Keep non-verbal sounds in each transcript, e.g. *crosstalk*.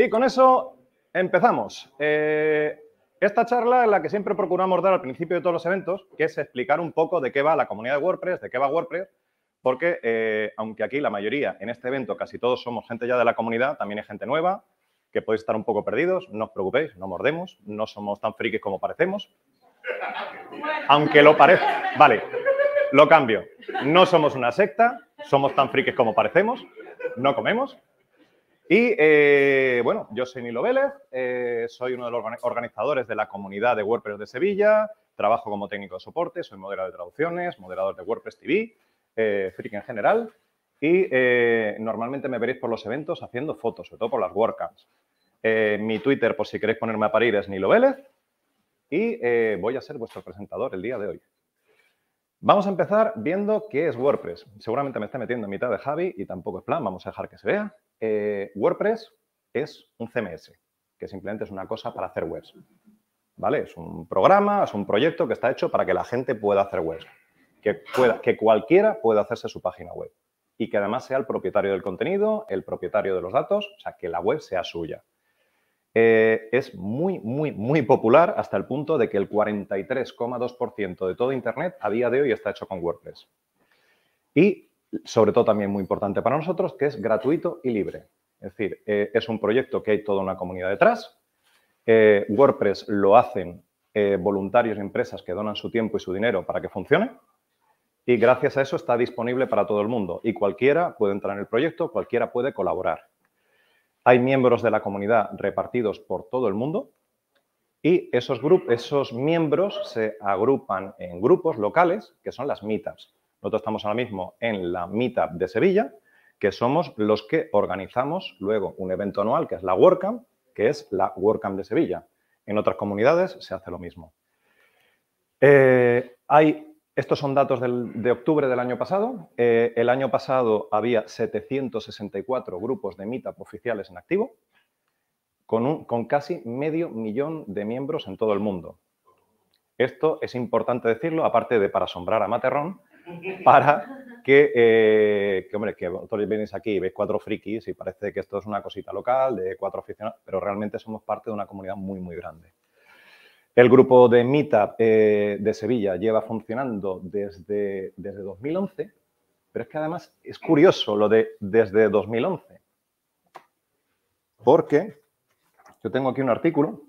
Y con eso empezamos. Eh, esta charla es la que siempre procuramos dar al principio de todos los eventos, que es explicar un poco de qué va la comunidad de WordPress, de qué va WordPress, porque eh, aunque aquí la mayoría, en este evento casi todos somos gente ya de la comunidad, también hay gente nueva, que podéis estar un poco perdidos, no os preocupéis, no mordemos, no somos tan frikis como parecemos. Aunque lo parezca. Vale, lo cambio. No somos una secta, somos tan frikis como parecemos, no comemos. Y eh, bueno, yo soy Nilo Vélez, eh, soy uno de los organizadores de la comunidad de WordPress de Sevilla, trabajo como técnico de soporte, soy moderador de traducciones, moderador de WordPress TV, eh, freak en general, y eh, normalmente me veréis por los eventos haciendo fotos, sobre todo por las WordCamps. mi Twitter, por si queréis ponerme a parir, es Nilo Vélez, y voy a ser vuestro presentador el día de hoy. Vamos a empezar viendo qué es WordPress. Seguramente me está metiendo en mitad de Javi y tampoco es plan, vamos a dejar que se vea. WordPress es un CMS, que simplemente es una cosa para hacer webs. ¿Vale? Es un programa, es un proyecto que está hecho para que la gente pueda hacer webs, que, pueda, que cualquiera pueda hacerse su página web y que además sea el propietario del contenido, el propietario de los datos, o sea, que la web sea suya. Eh, es muy, muy, muy popular hasta el punto de que el 43,2% de todo Internet a día de hoy está hecho con WordPress. Y, sobre todo también muy importante para nosotros, que es gratuito y libre. Es decir, eh, es un proyecto que hay toda una comunidad detrás. Eh, WordPress lo hacen eh, voluntarios y empresas que donan su tiempo y su dinero para que funcione. Y gracias a eso está disponible para todo el mundo. Y cualquiera puede entrar en el proyecto, cualquiera puede colaborar. Hay miembros de la comunidad repartidos por todo el mundo. Y esos, esos miembros se agrupan en grupos locales, que son las meetups. Nosotros estamos ahora mismo en la meetup de Sevilla, que somos los que organizamos luego un evento anual, que es la WordCamp, que es la WordCamp de Sevilla. En otras comunidades se hace lo mismo. Eh, hay, estos son datos de octubre del año pasado. Eh, el año pasado había 764 grupos de meetup oficiales en activo, con, con casi medio millón de miembros en todo el mundo. Esto es importante decirlo, aparte de para asombrar a Materrón, para que, eh, que, hombre, que vosotros venís aquí y veis cuatro frikis y parece que esto es una cosita local de cuatro aficionados, pero realmente somos parte de una comunidad muy, muy grande. El grupo de Meetup eh, de Sevilla lleva funcionando desde, desde 2011, pero es que además es curioso lo de desde 2011, porque yo tengo aquí un artículo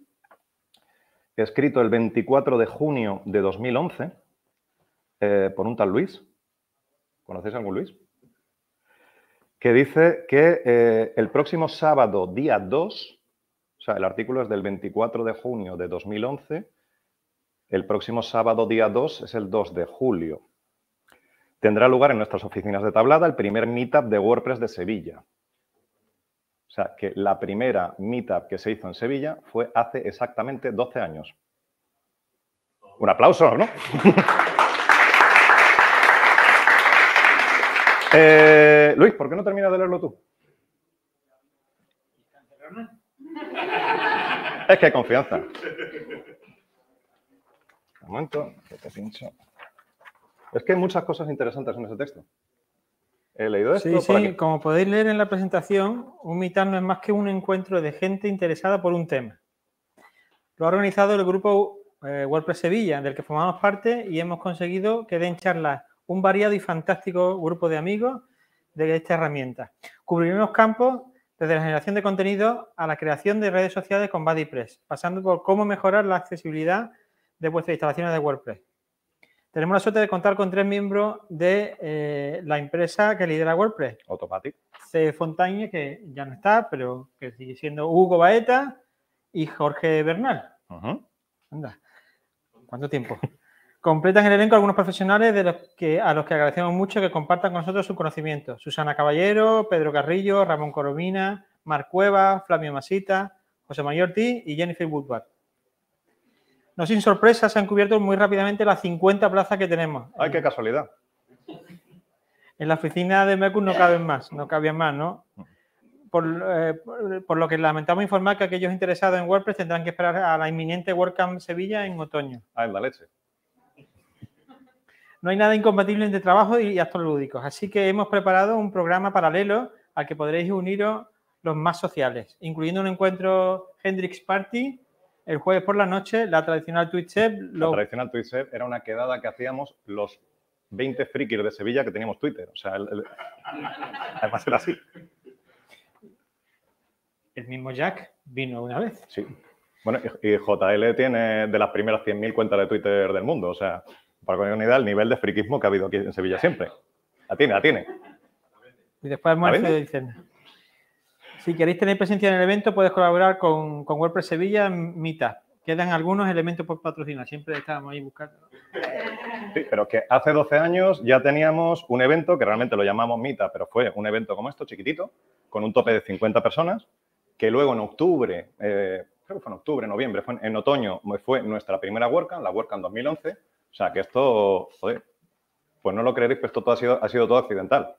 escrito el 24 de junio de 2011 eh, por un tal Luis, ¿Conocéis algún Luis? Que dice que eh, el próximo sábado, día 2, o sea, el artículo es del 24 de junio de 2011, el próximo sábado, día 2, es el 2 de julio. Tendrá lugar en nuestras oficinas de Tablada el primer meetup de WordPress de Sevilla. O sea, que la primera meetup que se hizo en Sevilla fue hace exactamente 12 años. Un aplauso, ¿no? Eh, Luis, ¿por qué no terminas de leerlo tú? Es que hay confianza. Un momento, te pincho. Es que hay muchas cosas interesantes en ese texto. He leído esto. Sí, sí, como podéis leer en la presentación, un mitad no es más que un encuentro de gente interesada por un tema. Lo ha organizado el grupo eh, WordPress Sevilla, del que formamos parte, y hemos conseguido que den charlas un variado y fantástico grupo de amigos de esta herramienta. Cubriremos campos desde la generación de contenido a la creación de redes sociales con BuddyPress, pasando por cómo mejorar la accesibilidad de vuestras instalaciones de WordPress. Tenemos la suerte de contar con tres miembros de eh, la empresa que lidera WordPress. Automatic. C. Fontaine que ya no está, pero que sigue siendo Hugo Baeta y Jorge Bernal. ¿Cuánto tiempo? Completan el elenco algunos profesionales de los que, a los que agradecemos mucho que compartan con nosotros su conocimiento. Susana Caballero, Pedro Carrillo, Ramón Coromina, Marc Cueva, Flavio Masita, José Mayorti y Jennifer Woodward. No sin sorpresa, se han cubierto muy rápidamente las 50 plazas que tenemos. ¡Ay, qué casualidad! En la oficina de Mercus no caben más, no cabían más, ¿no? Eh, por, lo que lamentamos informar que aquellos interesados en WordPress tendrán que esperar a la inminente WordCamp Sevilla en otoño. Ah, en la leche! No hay nada incompatible entre trabajo y actos lúdicos, así que hemos preparado un programa paralelo al que podréis uniros los más sociales, incluyendo un encuentro Hendrix Party el jueves por la noche, la tradicional Twitch La tradicional Twitch era una quedada que hacíamos los 20 frikis de Sevilla que teníamos Twitter. O sea, además era así. El mismo Jack vino una vez. Sí. Bueno, y JL tiene de las primeras 100.000 cuentas de Twitter del mundo. O sea, para unidad el nivel de friquismo que ha habido aquí en Sevilla siempre. La tiene, la tiene. Y después y dicen, si queréis tener presencia en el evento, puedes colaborar con, WordPress Sevilla en Mita. Quedan algunos elementos por patrocinar, siempre estábamos ahí buscando. Sí, pero que hace 12 años ya teníamos un evento que realmente lo llamamos Mita, pero fue un evento como esto, chiquitito, con un tope de 50 personas, que luego en octubre, eh, creo que fue en octubre, noviembre, en, otoño, fue nuestra primera WordCamp, la WordCamp 2011, o sea, que esto, joder, pues no lo creéis, pero esto ha sido, todo accidental.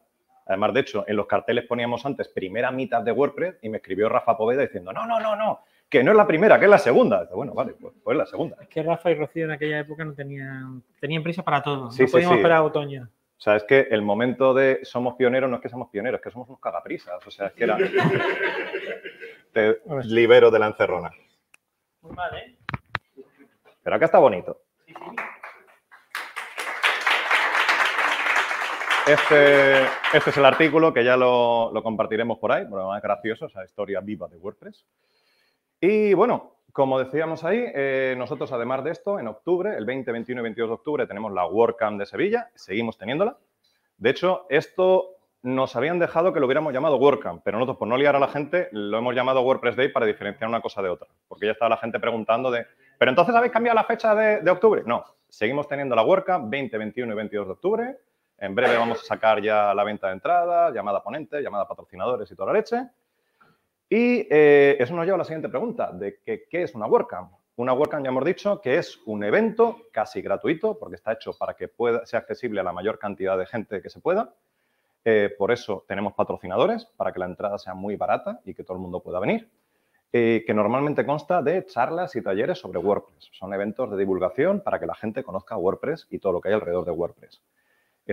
Además, de hecho, en los carteles poníamos antes primera mitad de WordPress y me escribió Rafa Poveda diciendo, no, no, no, no, que no es la primera, que es la segunda. bueno, vale, pues, pues, es la segunda. Es que Rafa y Rocío en aquella época no tenían, tenían prisa para todo, sí, no podíamos esperar otoño. O sea, es que el momento de somos pioneros no es que somos pioneros, es que somos unos cagaprisas. O sea, es que era... *laughs* Te libero de la encerrona. Muy mal, ¿eh? Pero acá está bonito. Sí, sí. Este, este, es el artículo que ya lo, compartiremos por ahí, bueno más gracioso, esa historia viva de WordPress. Y bueno, como decíamos ahí, eh, nosotros además de esto, en octubre, el 20, 21 y 22 de octubre, tenemos la WordCamp de Sevilla, seguimos teniéndola. De hecho, esto nos habían dejado que lo hubiéramos llamado WordCamp, pero nosotros, por no liar a la gente, lo hemos llamado WordPress Day para diferenciar una cosa de otra, porque ya estaba la gente preguntando de, ¿pero entonces habéis cambiado la fecha de, de octubre? No, seguimos teniendo la WordCamp 20, 21 y 22 de octubre. En breve vamos a sacar ya la venta de entrada, llamada ponente, llamada patrocinadores y toda la leche. Y eh, eso nos lleva a la siguiente pregunta, de que, qué es una WordCamp. Una WordCamp, ya hemos dicho, que es un evento casi gratuito, porque está hecho para que sea accesible a la mayor cantidad de gente que se pueda. Eh, por eso tenemos patrocinadores, para que la entrada sea muy barata y que todo el mundo pueda venir. Eh, que normalmente consta de charlas y talleres sobre WordPress. Son eventos de divulgación para que la gente conozca WordPress y todo lo que hay alrededor de WordPress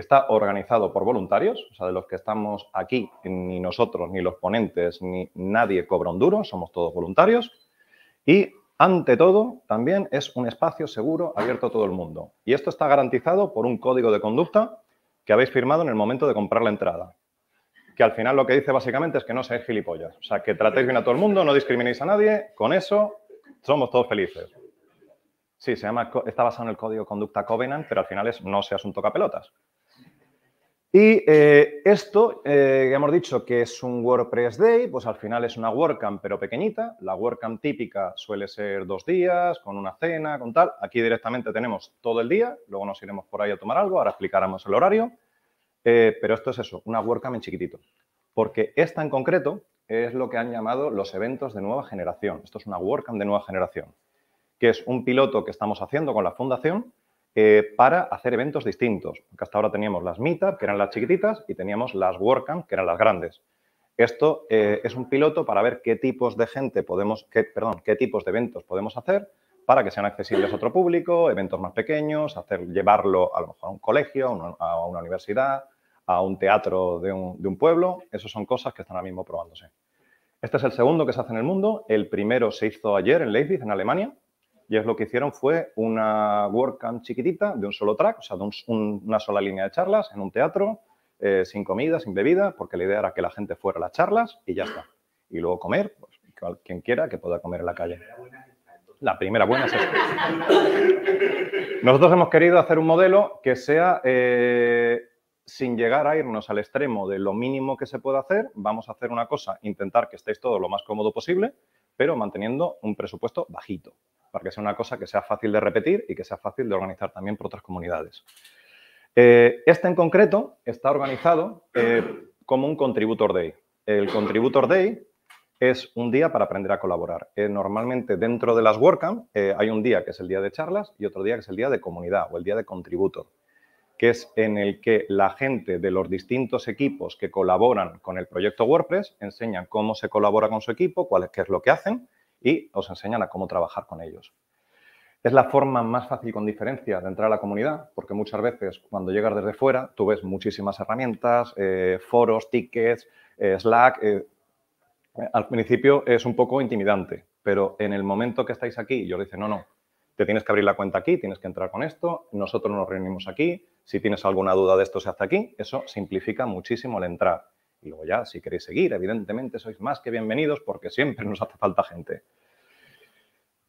está organizado por voluntarios, o sea, de los que estamos aquí, ni nosotros, ni los ponentes, ni nadie cobra un duro, somos todos voluntarios. Y ante todo, también es un espacio seguro abierto a todo el mundo. Y esto está garantizado por un código de conducta que habéis firmado en el momento de comprar la entrada. Que al final lo que dice básicamente es que no seáis gilipollas. O sea, que tratéis bien a todo el mundo, no discriminéis a nadie. Con eso somos todos felices. Sí, se llama, está basado en el código de conducta Covenant, pero al final es no seas un pelotas. Y eh, esto, eh, hemos dicho que es un WordPress Day, pues al final es una WordCamp pero pequeñita. La WordCamp típica suele ser dos días, con una cena, con tal. Aquí directamente tenemos todo el día, luego nos iremos por ahí a tomar algo, ahora explicaremos el horario. Eh, pero esto es eso, una WordCamp en chiquitito. Porque esta en concreto es lo que han llamado los eventos de nueva generación. Esto es una WordCamp de nueva generación, que es un piloto que estamos haciendo con la fundación eh, para hacer eventos distintos. Porque hasta ahora teníamos las meetup, que eran las chiquititas, y teníamos las WordCamp, que eran las grandes. Esto eh, es un piloto para ver qué tipos de gente podemos, qué, perdón, qué tipos de eventos podemos hacer para que sean accesibles a otro público, eventos más pequeños, hacer, llevarlo a lo mejor a un colegio, a una, universidad, a un teatro de un, de un pueblo. Esas son cosas que están ahora mismo probándose. Este es el segundo que se hace en el mundo. El primero se hizo ayer en Leipzig, en Alemania, y es lo que hicieron fue una WordCamp chiquitita de un solo track, o sea, de una sola línea de charlas en un teatro, eh, sin comida, sin bebida, porque la idea era que la gente fuera a las charlas y ya está. Y luego comer, pues, quien quiera que pueda comer en la calle. La primera buena es esta. *laughs* Nosotros hemos querido hacer un modelo que sea eh, sin llegar a irnos al extremo de lo mínimo que se puede hacer, vamos a hacer una cosa, intentar que estéis todo lo más cómodo posible, pero manteniendo un presupuesto bajito, para que sea una cosa que sea fácil de repetir y que sea fácil de organizar también por otras comunidades. Eh, este en concreto está organizado eh, como un Contributor Day. El Contributor Day es un día para aprender a colaborar. Eh, normalmente dentro de las WordCamp hay un día que es el día de charlas y otro día que es el día de comunidad o el día de contributor que es en el que la gente de los distintos equipos que colaboran con el proyecto WordPress enseñan cómo se colabora con su equipo, cuál, qué es lo que hacen y os enseñan a cómo trabajar con ellos. Es la forma más fácil con diferencia de entrar a la comunidad, porque muchas veces cuando llegas desde fuera tú ves muchísimas herramientas, eh, foros, tickets, eh, Slack. Eh, al principio es un poco intimidante, pero en el momento que estáis aquí, yo le dice, no, no, te tienes que abrir la cuenta aquí, tienes que entrar con esto, nosotros nos reunimos aquí, si tienes alguna duda de esto, se hace aquí. Eso simplifica muchísimo la entrar. Y luego ya, si queréis seguir, evidentemente sois más que bienvenidos porque siempre *laughs* nos hace falta gente.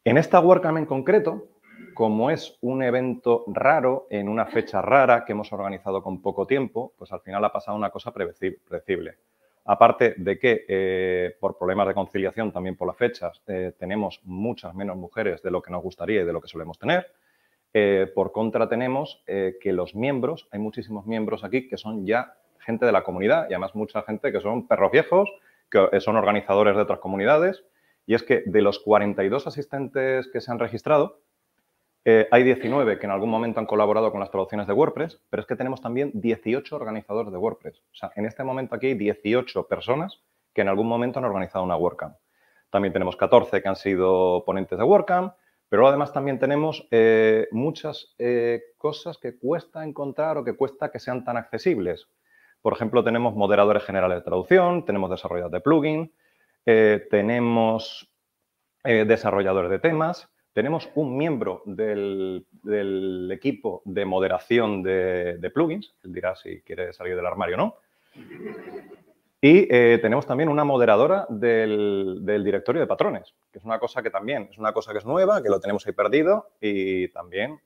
En esta WordCamp en concreto, como es un evento raro, en una fecha rara que hemos organizado con poco tiempo, pues al final ha pasado una cosa predecible. Aparte de que eh, por problemas de conciliación, también por las fechas, eh, tenemos muchas menos mujeres de lo que nos gustaría y de lo que solemos tener. Eh, por contra tenemos eh, que los miembros, hay muchísimos miembros aquí que son ya gente de la comunidad y además mucha gente que son perros viejos, que eh, son organizadores de otras comunidades. Y es que de los 42 asistentes que se han registrado, hay 19 que en algún momento han colaborado con las traducciones de WordPress, pero es que tenemos también 18 organizadores de WordPress. O sea, en este momento aquí hay 18 personas que en algún momento han organizado una WordCamp. También tenemos 14 que han sido ponentes de WordCamp, pero además también tenemos eh, muchas eh, cosas que cuesta encontrar o que cuesta que sean tan accesibles. Por ejemplo, tenemos moderadores generales de traducción, tenemos desarrolladores de plugin, eh, tenemos desarrolladores de temas, tenemos un miembro del, equipo de moderación de, de plugins, él dirá si quiere salir del armario o no. Y eh, tenemos también una moderadora del, directorio de patrones, que es una cosa que también es una cosa que es nueva, que lo tenemos ahí perdido y también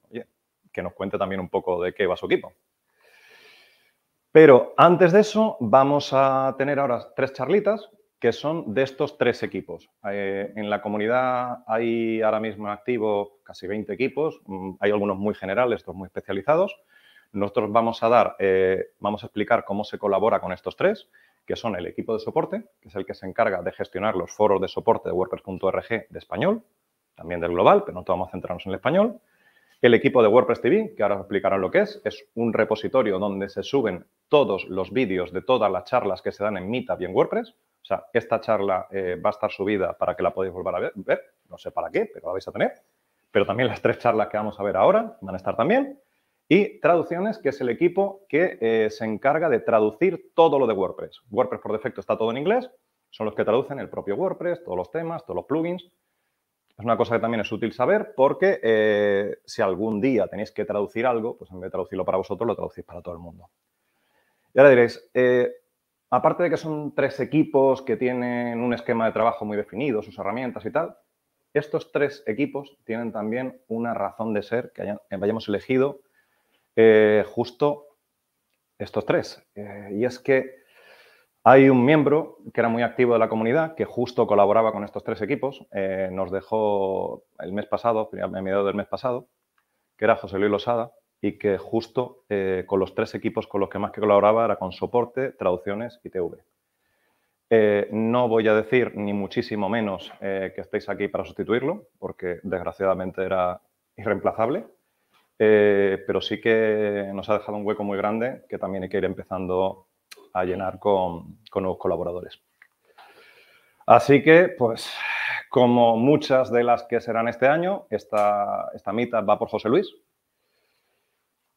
que nos cuente también un poco de qué va su equipo. Pero antes de eso, vamos a tener ahora tres charlitas que son de estos tres equipos. Eh, en la comunidad hay ahora mismo activo casi 20 equipos, mm, hay algunos muy generales, otros muy especializados. Nosotros vamos a dar, eh, vamos a explicar cómo se colabora con estos tres que son el equipo de soporte, que es el que se encarga de gestionar los foros de soporte de WordPress.org de español, también del global, pero no vamos a centrarnos en el español. El equipo de WordPress TV, que ahora os explicarán lo que es, es un repositorio donde se suben todos los vídeos de todas las charlas que se dan en Meetup y en WordPress. O sea, esta charla eh, va a estar subida para que la podáis volver a ver, ver, no sé para qué, pero la vais a tener. Pero también las tres charlas que vamos a ver ahora van a estar también. Y traducciones, que es el equipo que eh, se encarga de traducir todo lo de WordPress. WordPress por defecto está todo en inglés, son los que traducen el propio WordPress, todos los temas, todos los plugins. Es una cosa que también es útil saber porque eh, si algún día tenéis que traducir algo, pues en vez de traducirlo para vosotros, lo traducís para todo el mundo. Y ahora diréis, eh, aparte de que son tres equipos que tienen un esquema de trabajo muy definido, sus herramientas y tal, estos tres equipos tienen también una razón de ser que hayamos elegido eh, justo estos tres. Eh, y es que hay un miembro que era muy activo de la comunidad, que justo colaboraba con estos tres equipos, eh, nos dejó el mes pasado, a mediados del mes pasado, que era José Luis Losada, y que justo con los tres equipos con los que más que colaboraba era con soporte, traducciones y TV. no voy a decir ni muchísimo menos que estéis aquí para sustituirlo, porque desgraciadamente era irreemplazable. Eh, pero sí que nos ha dejado un hueco muy grande que también hay que ir empezando a llenar con, nuevos colaboradores. Así que, pues, como muchas de las que serán este año, esta, esta mitad va por José Luis.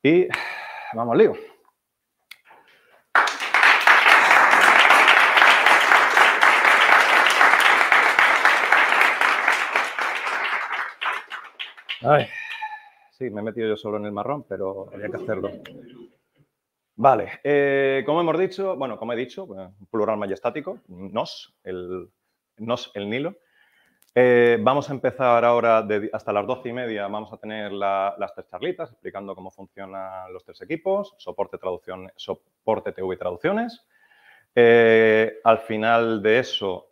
Y vamos al lío. Ay. Sí, me he metido yo solo en el marrón, pero había que hacerlo. Vale, eh, como hemos dicho, bueno, como he dicho, eh, plural majestático, nos, el, nos, el Nilo. Eh, vamos a empezar ahora, hasta las doce y media, vamos a tener las tres charlitas explicando cómo funcionan los tres equipos, soporte, traducción, soporte TV y traducciones. al final de eso,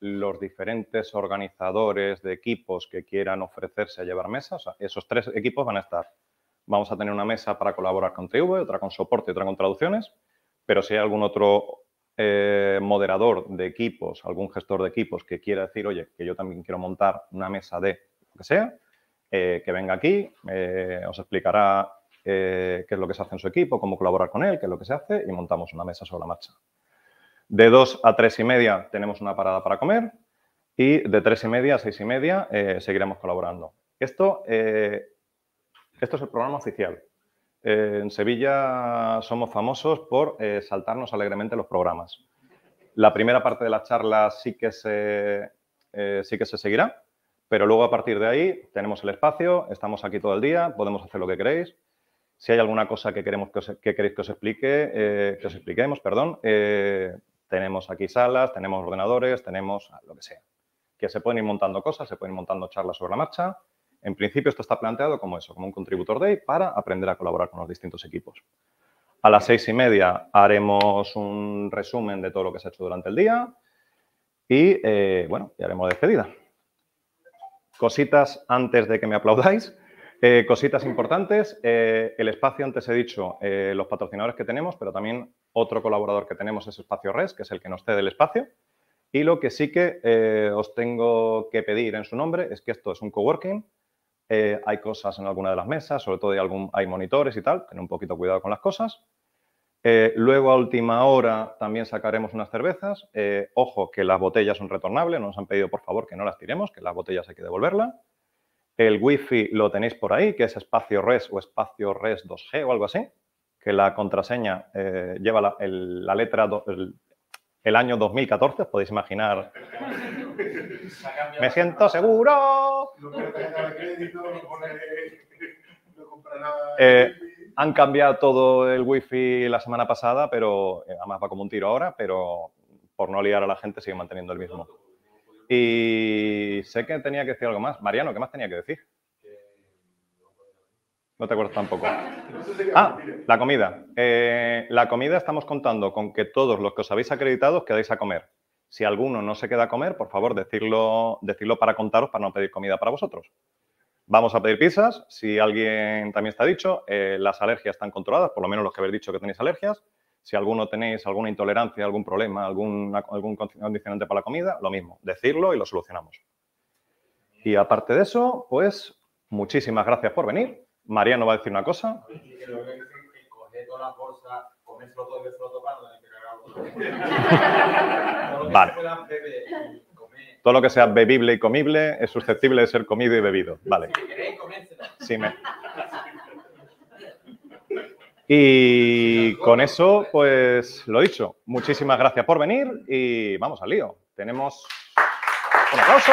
los diferentes organizadores de equipos que quieran ofrecerse a llevar mesas, esos tres equipos van a estar. Vamos a tener una mesa para colaborar con TV, otra con soporte y otra con traducciones, pero si hay algún otro eh, moderador de equipos, algún gestor de equipos que quiera decir, oye, que yo también quiero montar una mesa de lo que sea, eh, que venga aquí, eh, os explicará qué es lo que se hace en su equipo, cómo colaborar con él, qué es lo que se hace y montamos una mesa sobre la marcha. De 2 a 3 y media tenemos una parada para comer y de 3 y media a 6 y media eh, seguiremos colaborando. Esto, eh, esto es el programa oficial. Eh, en Sevilla somos famosos por saltarnos alegremente los programas. La primera parte de la charla sí que se, sí que se seguirá, pero luego a partir de ahí tenemos el espacio, estamos aquí todo el día, podemos hacer lo que queréis. Si hay alguna cosa que, queremos que, que queréis que os explique, que os expliquemos, perdón, tenemos aquí salas, tenemos ordenadores, tenemos ah, lo que sea. Que se pueden ir montando cosas, se pueden ir montando charlas sobre la marcha. En principio esto está planteado como eso, como un Contributor Day para aprender a colaborar con los distintos equipos. A las seis y media haremos un resumen de todo lo que se ha hecho durante el día y, eh, bueno, ya haremos despedida. Cositas antes de que me aplaudáis. Eh, cositas importantes. Eh, el espacio, antes he dicho, los patrocinadores que tenemos, pero también otro colaborador que tenemos es Espacio Res, que es el que nos cede el espacio. Y lo que sí que eh, os tengo que pedir en su nombre es que esto es un coworking. Eh, hay cosas en alguna de las mesas, sobre todo hay, algún, monitores y tal, tener un poquito cuidado con las cosas. Eh, luego, a última hora, también sacaremos unas cervezas. ojo, que las botellas son retornables, nos han pedido por favor que no las tiremos, que las botellas hay que devolverlas. El wifi lo tenéis por ahí, que es espacio res o espacio res 2G o algo así que la contraseña eh, lleva la, letra, el, año 2014, os podéis imaginar. Me siento seguro. Eh, han cambiado todo el wifi la semana pasada, pero eh, además va como un tiro ahora, pero por no liar a la gente sigue manteniendo el mismo. Y sé que tenía que decir algo más. Mariano, ¿qué más tenía que decir? No te acuerdas tampoco. Ah, ah la comida. Eh, la comida estamos contando con que todos los que os habéis acreditado os quedáis a comer. Si alguno no se queda a comer, por favor, decirlo, decirlo para contaros, para no pedir comida para vosotros. Vamos a pedir pizzas. Si alguien también está dicho, eh, las alergias están controladas, por lo menos los que habéis dicho que tenéis alergias. Si alguno tenéis alguna intolerancia, algún problema, algún, algún condicionante para la comida, lo mismo, decirlo y lo solucionamos. Y aparte de eso, pues muchísimas gracias por venir. María nos va a decir una cosa. Vale. Todo lo que sea bebible y comible es susceptible de ser comido y bebido. Vale. Sí, me... Y con eso, pues lo dicho. Muchísimas gracias por venir y vamos al lío. Tenemos un aplauso.